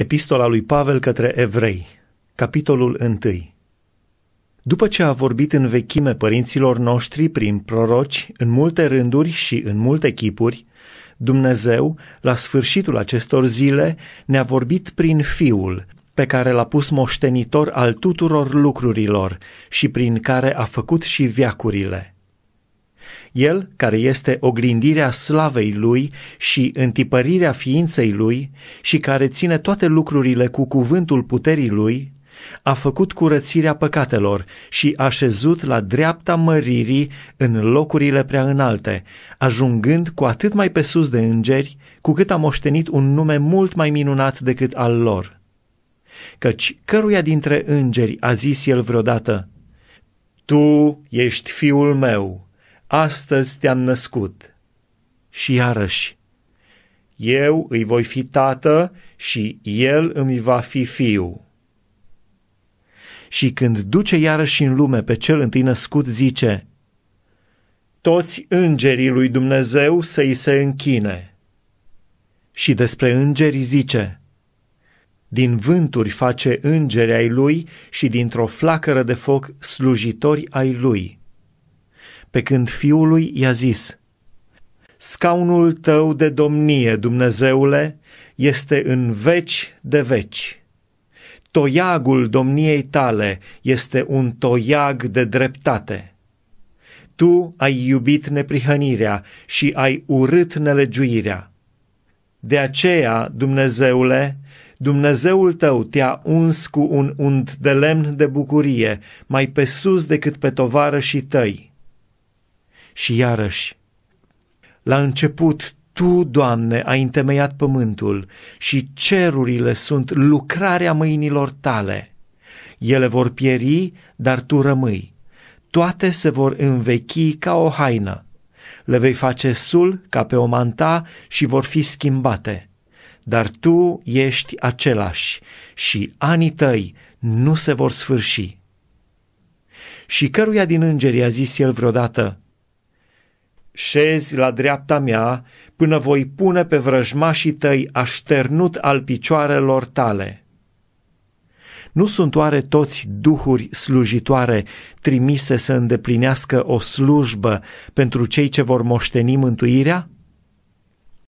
Epistola lui Pavel către Evrei, capitolul 1. După ce a vorbit în vechime părinților noștri prin proroci, în multe rânduri și în multe chipuri, Dumnezeu, la sfârșitul acestor zile, ne-a vorbit prin Fiul, pe care l-a pus moștenitor al tuturor lucrurilor și prin care a făcut și viacurile. El, care este oglindirea slavei Lui și întipărirea ființei Lui și care ține toate lucrurile cu cuvântul puterii Lui, a făcut curățirea păcatelor și a șezut la dreapta măririi în locurile prea înalte, ajungând cu atât mai pe sus de îngeri, cu cât a moștenit un nume mult mai minunat decât al lor. Căci căruia dintre îngeri a zis el vreodată, Tu ești fiul meu, astăzi te-am născut. Și iarăși, eu îi voi fi tată și el îmi va fi fiu. Și când duce iarăși în lume pe cel întâi născut, zice, toți îngerii lui Dumnezeu să-i se închine. Și despre îngeri zice, din vânturi face îngeri ai lui și dintr-o flacără de foc slujitori ai lui pe când fiului i-a zis, Scaunul tău de domnie, Dumnezeule, este în veci de veci. Toiagul domniei tale este un toiag de dreptate. Tu ai iubit neprihănirea și ai urât nelegiuirea. De aceea, Dumnezeule, Dumnezeul tău te-a uns cu un unt de lemn de bucurie, mai pe sus decât pe tovarășii tăi și iarăși. La început, Tu, Doamne, ai întemeiat pământul și cerurile sunt lucrarea mâinilor Tale. Ele vor pieri, dar Tu rămâi. Toate se vor învechi ca o haină. Le vei face sul ca pe o manta și vor fi schimbate. Dar Tu ești același și anii Tăi nu se vor sfârși. Și căruia din îngeri a zis el vreodată, șezi la dreapta mea până voi pune pe vrăjmașii tăi așternut al picioarelor tale. Nu sunt oare toți duhuri slujitoare trimise să îndeplinească o slujbă pentru cei ce vor moșteni mântuirea?